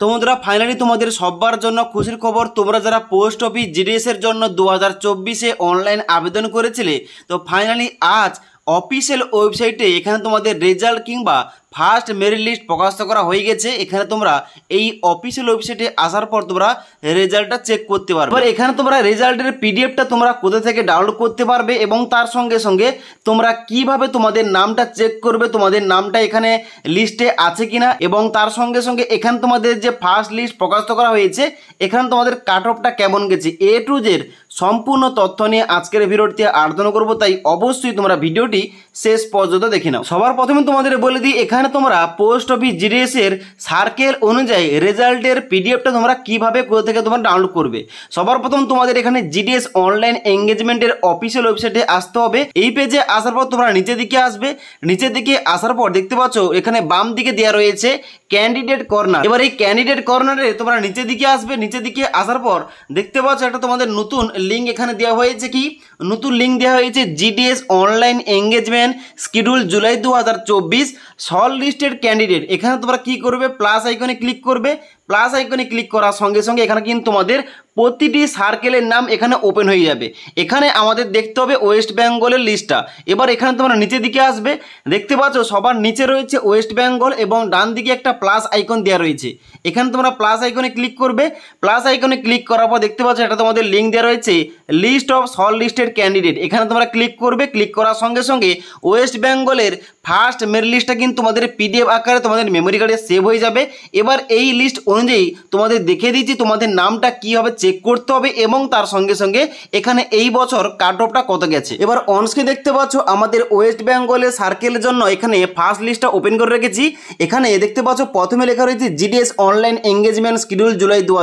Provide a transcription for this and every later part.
তো বন্ধুরা ফাইনালি তোমাদের সবার জন্য খুশির খবর তোমরা যারা পোস্ট অফিস জিডিএসের জন্য দু হাজার চব্বিশে অনলাইন আবেদন করেছিলে তো ফাইনালি আজ অফিসিয়াল ওয়েবসাইটে এখানে তোমাদের রেজাল্ট কিংবা ফার্স্ট মেরিট লিস্ট প্রকাশ করা হয়ে গেছে এখানে তোমরা এই অফিসিয়াল ওয়েবসাইটে আসার পর তোমরা রেজাল্টটা চেক করতে পারবে এবার এখানে তোমরা রেজাল্টের পিডিএফটা তোমরা কোথা থেকে ডাউনলোড করতে পারবে এবং তার সঙ্গে সঙ্গে তোমরা কিভাবে তোমাদের নামটা চেক করবে তোমাদের নামটা এখানে লিস্টে আছে কিনা এবং তার সঙ্গে সঙ্গে এখানে তোমাদের যে ফার্স্ট লিস্ট প্রকাশ করা হয়েছে এখানে তোমাদের কাট অফটা কেমন গেছে এ টু জের সম্পূর্ণ তথ্য নিয়ে আজকের ভিডিওটি আলোচনা করবো তাই অবশ্যই তোমরা ভিডিওটি শেষ পর্যন্ত দেখে নাও সবার প্রথমে তোমাদের বলে দিই এখানে এখানে তোমরা পোস্ট অফিস জিডিএস এর সার্কেল অনুযায়ী রেজাল্টের পিডিএফটা তোমরা কিভাবে কোথা থেকে তোমরা ডাউনলোড করবে সবার প্রথম তোমাদের এখানে জিডিএস অনলাইন এঙ্গেজমেন্টের অফিসিয়াল ওয়েবসাইটে আসতে হবে এই পেজে আসার পর তোমরা নিচের দিকে আসবে নিচের দিকে আসার পর দেখতে পাচ্ছ এখানে বাম দিকে দেওয়া রয়েছে ক্যান্ডিডেট কর্নার এবার এই ক্যান্ডিডেট কর্নারে তোমরা নিচের দিকে আসবে নিচের দিকে আসার পর দেখতে পাচ্ছ একটা তোমাদের নতুন লিঙ্ক এখানে দেওয়া হয়েছে কি নতুন লিঙ্ক দেওয়া হয়েছে GDS online engagement schedule July দু হাজার চব্বিশ শর্ট লিস্টেড ক্যান্ডিডেট এখানে তোমরা কি করবে প্লাস আইকনে ক্লিক করবে প্লাস আইকনে ক্লিক করার সঙ্গে সঙ্গে এখানে কিন্তু আমাদের প্রতিটি সার্কেলের নাম এখানে ওপেন হয়ে যাবে এখানে আমাদের দেখতে হবে ওয়েস্ট বেঙ্গলের লিস্টটা এবার এখানে তোমরা নিচের দিকে আসবে দেখতে পাচ্ছ সবার নিচে রয়েছে ওয়েস্ট বেঙ্গল এবং ডান দিকে একটা প্লাস আইকন দেওয়া রয়েছে এখানে তোমরা প্লাস আইকনে ক্লিক করবে প্লাস আইকনে ক্লিক করার পর দেখতে পাচ্ছ এটা তোমাদের লিঙ্ক দেওয়া রয়েছে list of shortlisted candidate এখানে তোমরা ক্লিক করবে ক্লিক করার সঙ্গে সঙ্গে ওয়েস্ট বেঙ্গলের ফার্স্ট মেল লিস্টটা কিন্তু তোমাদের পিডিএফ আকারে তোমাদের মেমোরি কার্ডে সেভ হয়ে যাবে এবার এই লিস্ট অনুযায়ী তোমাদের দেখে দিচ্ছি তোমাদের নামটা কীভাবে চেক করতে হবে এবং তার সঙ্গে সঙ্গে এখানে এই বছর কাট অফটা কত গেছে এবার অনস্কে দেখতে পাচ্ছ আমাদের ওয়েস্ট বেঙ্গলের সার্কেলের জন্য এখানে ফার্স্ট লিস্টটা ওপেন করে রেখেছি এখানে দেখতে পাচ্ছ প্রথমে লেখা রয়েছে GDS online engagement schedule July দু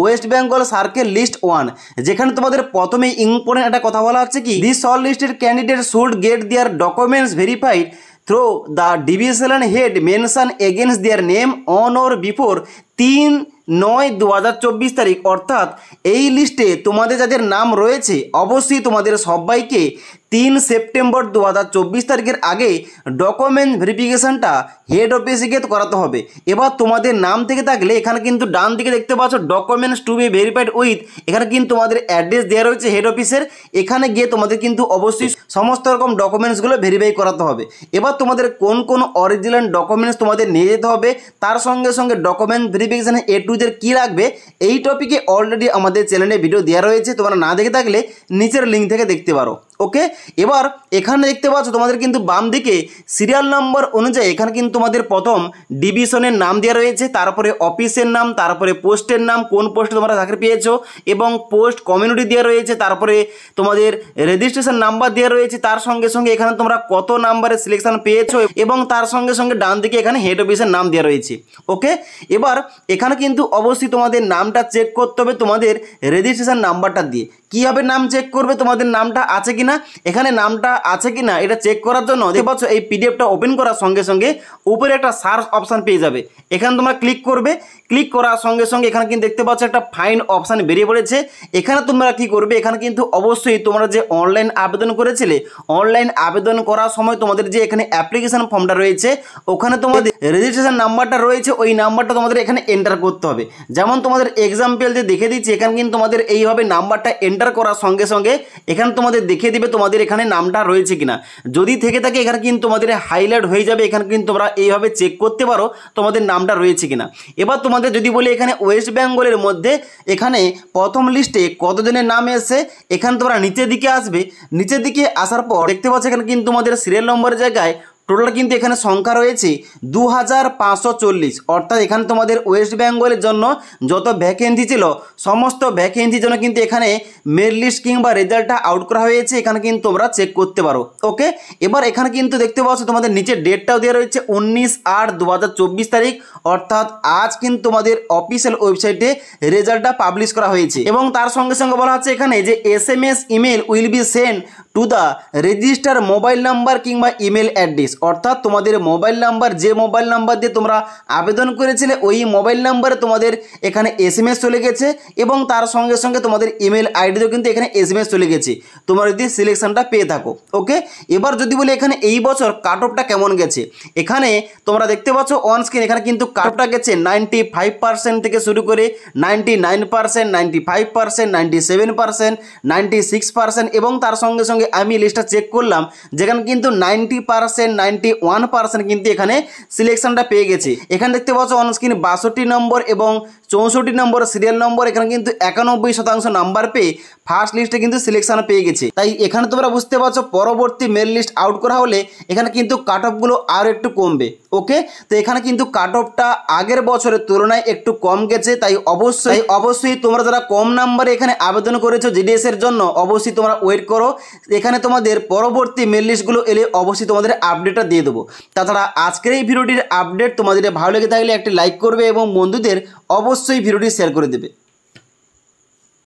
West Bengal circle list one যেখানে তোমাদের প্রথমে ইম্পর্টেন্ট একটা কথা বলা হচ্ছে কি this all listed candidate should get their documents verified through the division head mention against their name on or before তিন নয় দু তারিখ অর্থাৎ এই লিস্টে তোমাদের যাদের নাম রয়েছে অবশ্যই তোমাদের সবাইকে তিন সেপ্টেম্বর দু তারিখের আগে ডকুমেন্ট ভেরিফিকেশানটা হেড অফিসে গিয়ে করাতে হবে এবার তোমাদের নাম থেকে থাকলে এখানে কিন্তু ডান দিকে দেখতে পাচ্ছ documents to be verified with এখানে কিন্তু তোমাদের অ্যাড্রেস দেওয়া রয়েছে হেড অফিসের এখানে গিয়ে তোমাদের কিন্তু অবশ্যই সমস্ত রকম ডকুমেন্টসগুলো ভেরিফাই করাতে হবে এবার তোমাদের কোন কোন অরিজিনাল ডকুমেন্টস তোমাদের নিয়ে যেতে হবে তার সঙ্গে সঙ্গে ডকুমেন্ট ভেরিফিকেশন ভেরিফিকেশানে এ টু জের কী লাগবে এই টপিকে অলরেডি আমাদের চ্যানেলে ভিডিও দেওয়া রয়েছে তোমরা না দেখে থাকলে নিচের লিঙ্ক থেকে দেখতে পারো ওকে এবার এখানে দেখতে পাচ্ছ তোমাদের কিন্তু বাম দিকে সিরিয়াল নম্বর অনুযায়ী এখানে কিন্তু তোমাদের প্রথম ডিভিশনের নাম দেওয়া রয়েছে তারপরে অফিসের নাম তারপরে পোস্টের নাম কোন পোস্টে তোমরা চাকরি পেয়েছো এবং পোস্ট কমিউনিটি দেওয়া রয়েছে তারপরে তোমাদের রেজিস্ট্রেশন নাম্বার দেওয়া রয়েছে তার সঙ্গে সঙ্গে এখানে তোমরা কত নাম্বারে সিলেকশন পেয়েছো এবং তার সঙ্গে সঙ্গে ডান দিকে এখানে হেড অফিসের নাম দেওয়া রয়েছে ওকে এবার এখানে কিন্তু অবশ্যই তোমাদের নামটা চেক করতে হবে তোমাদের রেজিস্ট্রেশন নাম্বারটা দিয়ে কীভাবে নাম চেক করবে তোমাদের নামটা আছে কি কিনা এখানে নামটা আছে কিনা এটা চেক করার জন্য দেখতে পাচ্ছ এই পিডিএফটা ওপেন করার সঙ্গে সঙ্গে উপরে একটা সার্চ অপশান পেয়ে যাবে এখানে তোমরা ক্লিক করবে ক্লিক করার সঙ্গে সঙ্গে এখানে কিন্তু দেখতে পাচ্ছ একটা ফাইন অপশান বেরিয়ে পড়েছে এখানে তোমরা কি করবে এখানে কিন্তু অবশ্যই তোমরা যে অনলাইন আবেদন করেছিলে অনলাইন আবেদন করার সময় তোমাদের যে এখানে অ্যাপ্লিকেশান ফর্মটা রয়েছে ওখানে তোমাদের রেজিস্ট্রেশন নাম্বারটা রয়েছে ওই নাম্বারটা তোমাদের এখানে এন্টার করতে হবে যেমন তোমাদের এক্সাম্পল যে দেখে দিচ্ছি এখানে কিন্তু তোমাদের এইভাবে নাম্বারটা এন্টার করার সঙ্গে সঙ্গে এখানে তোমাদের দেখে দেবে তোমাদের এখানে নামটা রয়েছে কিনা যদি থেকে থাকে এখানে কিন্তু তোমাদের হাইলাইট হয়ে যাবে এখানে কিন্তু তোমরা এইভাবে চেক করতে পারো তোমাদের নামটা রয়েছে কিনা এবার তোমাদের যদি বলি এখানে ওয়েস্ট বেঙ্গলের মধ্যে এখানে প্রথম লিস্টে কতজনের নাম এসে এখানে তোমরা নিচের দিকে আসবে নিচের দিকে আসার পর দেখতে পাচ্ছ এখানে কিন্তু তোমাদের সিরিয়াল নম্বরের জায়গায় টোটাল কিন্তু এখানে সংখ্যা রয়েছে দু অর্থাৎ এখানে তোমাদের ওয়েস্ট বেঙ্গলের জন্য যত ভ্যাকেন্সি ছিল সমস্ত ভ্যাকেন্সির জন্য কিন্তু এখানে মেরিট লিস্ট কিংবা রেজাল্টটা আউট করা হয়েছে এখানে কিন্তু তোমরা চেক করতে পারো ওকে এবার এখানে কিন্তু দেখতে পাচ্ছ তোমাদের নিচে ডেটটাও দেওয়া রয়েছে উনিশ আট দু তারিখ অর্থাৎ আজ কিন্তু তোমাদের অফিসিয়াল ওয়েবসাইটে রেজাল্টটা পাবলিশ করা হয়েছে এবং তার সঙ্গে সঙ্গে বলা হচ্ছে এখানে যে S M S email will be send to the register mobile number কিংবা ইমেল অ্যাড্রেস অর্থাৎ তোমাদের মোবাইল নাম্বার যে মোবাইল নাম্বার দিয়ে তোমরা আবেদন করেছিলে ওই মোবাইল নাম্বারে তোমাদের এখানে এস চলে গেছে এবং তার সঙ্গে সঙ্গে তোমাদের ইমেল আইডিও কিন্তু এখানে এস চলে গেছে তোমরা যদি সিলেকশনটা পেয়ে থাকো ওকে এবার যদি বলি এখানে এই বছর কাট অফটা কেমন গেছে এখানে তোমরা দেখতে পাচ্ছ অন স্ক্রিন এখানে কিন্তু কাট অফটা গেছে নাইনটি ফাইভ পার্সেন্ট থেকে শুরু করে ninety nine percent ninety five percent ninety seven percent ninety six percent এবং তার সঙ্গে সঙ্গে আমি লিস্টটা চেক করলাম যেখানে কিন্তু ninety percent ninety one percent কিন্তু এখানে সিলেকশনটা পেয়ে গেছে এখানে দেখতে পাচ্ছ অন স্ক্রিন বাষট্টি নম্বর এবং চৌষট্টি নম্বর সিরিয়াল নম্বর এখানে কিন্তু একানব্বই শতাংশ নাম্বার পেয়ে ফার্স্ট লিস্টে কিন্তু সিলেকশন পেয়ে গেছে তাই এখানে তোমরা বুঝতে পারছো পরবর্তী মেল লিস্ট আউট করা হলে এখানে কিন্তু কাট অফগুলো আরও একটু কমবে ওকে তো এখানে কিন্তু কাট অফটা আগের বছরের তুলনায় একটু কম গেছে তাই অবশ্যই অবশ্যই তোমরা যারা কম নাম্বারে এখানে আবেদন করেছো জিডিএস এর জন্য অবশ্যই তোমরা ওয়েট করো এখানে তোমাদের পরবর্তী মেল লিস্টগুলো এলে অবশ্যই তোমাদের আপডেট আপডেটটা দিয়ে দেবো তাছাড়া আজকের এই ভিডিওটির আপডেট তোমাদের ভালো লেগে থাকলে একটি লাইক করবে এবং বন্ধুদের অবশ্যই ভিডিওটি শেয়ার করে দেবে